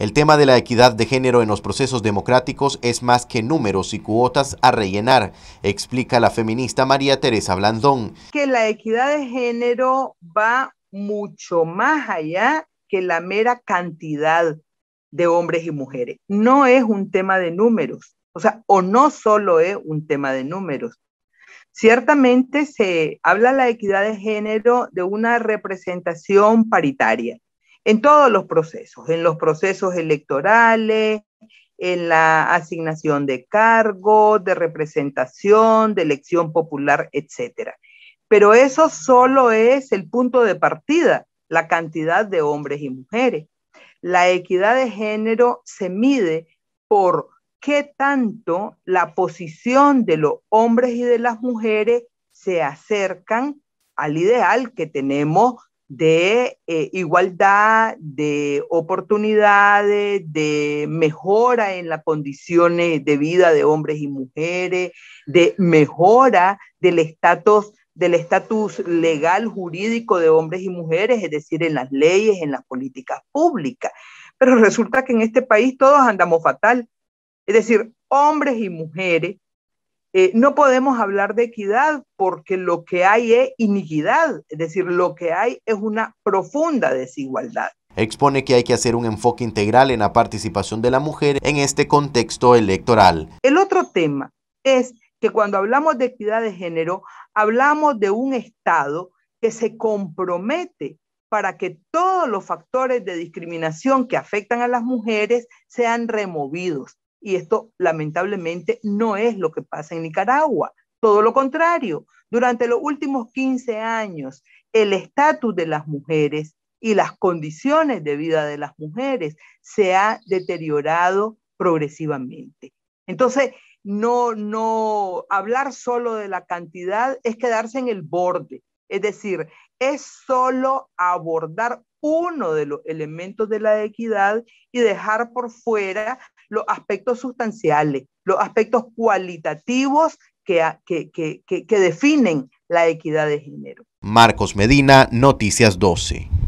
El tema de la equidad de género en los procesos democráticos es más que números y cuotas a rellenar, explica la feminista María Teresa Blandón. Que la equidad de género va mucho más allá que la mera cantidad de hombres y mujeres. No es un tema de números, o sea, o no solo es un tema de números. Ciertamente se habla la equidad de género de una representación paritaria, en todos los procesos, en los procesos electorales, en la asignación de cargo, de representación, de elección popular, etc. Pero eso solo es el punto de partida, la cantidad de hombres y mujeres. La equidad de género se mide por qué tanto la posición de los hombres y de las mujeres se acercan al ideal que tenemos de eh, igualdad, de oportunidades, de mejora en las condiciones de vida de hombres y mujeres, de mejora del estatus del estatus legal jurídico de hombres y mujeres, es decir, en las leyes, en las políticas públicas. Pero resulta que en este país todos andamos fatal. Es decir, hombres y mujeres eh, no podemos hablar de equidad porque lo que hay es iniquidad, es decir, lo que hay es una profunda desigualdad. Expone que hay que hacer un enfoque integral en la participación de la mujer en este contexto electoral. El otro tema es que cuando hablamos de equidad de género, hablamos de un Estado que se compromete para que todos los factores de discriminación que afectan a las mujeres sean removidos. Y esto lamentablemente no es lo que pasa en Nicaragua. Todo lo contrario, durante los últimos 15 años, el estatus de las mujeres y las condiciones de vida de las mujeres se ha deteriorado progresivamente. Entonces, no, no hablar solo de la cantidad es quedarse en el borde, es decir, es solo abordar uno de los elementos de la equidad y dejar por fuera los aspectos sustanciales, los aspectos cualitativos que, que, definen la equidad de género. Marcos Medina, Noticias 12.